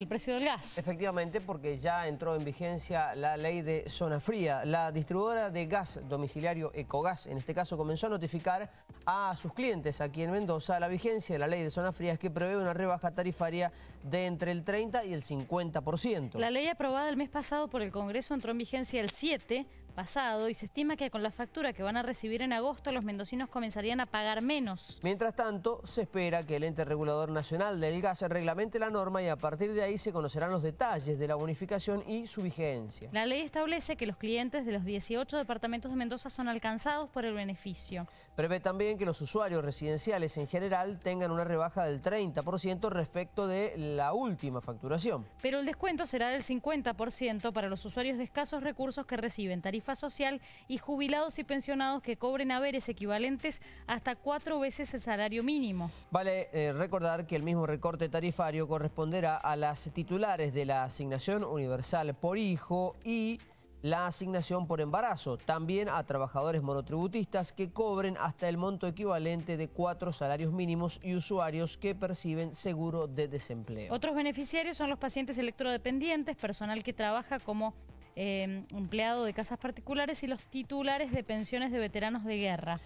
El precio del gas. Efectivamente, porque ya entró en vigencia la ley de zona fría. La distribuidora de gas domiciliario Ecogas, en este caso, comenzó a notificar a sus clientes aquí en Mendoza la vigencia de la ley de zona fría es que prevé una rebaja tarifaria de entre el 30 y el 50%. La ley aprobada el mes pasado por el Congreso entró en vigencia el 7 pasado y se estima que con la factura que van a recibir en agosto los mendocinos comenzarían a pagar menos. Mientras tanto, se espera que el ente regulador nacional del gas reglamente la norma y a partir de ahí se conocerán los detalles de la bonificación y su vigencia. La ley establece que los clientes de los 18 departamentos de Mendoza son alcanzados por el beneficio. Prevé también que los usuarios residenciales en general tengan una rebaja del 30% respecto de la última facturación. Pero el descuento será del 50% para los usuarios de escasos recursos que reciben tarifas social y jubilados y pensionados que cobren haberes equivalentes hasta cuatro veces el salario mínimo. Vale eh, recordar que el mismo recorte tarifario corresponderá a las titulares de la asignación universal por hijo y la asignación por embarazo, también a trabajadores monotributistas que cobren hasta el monto equivalente de cuatro salarios mínimos y usuarios que perciben seguro de desempleo. Otros beneficiarios son los pacientes electrodependientes, personal que trabaja como Em, empleado de casas particulares y los titulares de pensiones de veteranos de guerra.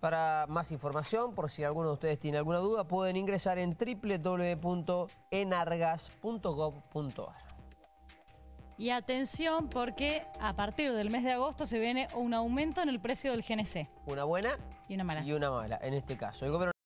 Para más información, por si alguno de ustedes tiene alguna duda, pueden ingresar en www.enargas.gov.ar. Y atención porque a partir del mes de agosto se viene un aumento en el precio del GNC. Una buena y una mala. Y una mala, en este caso.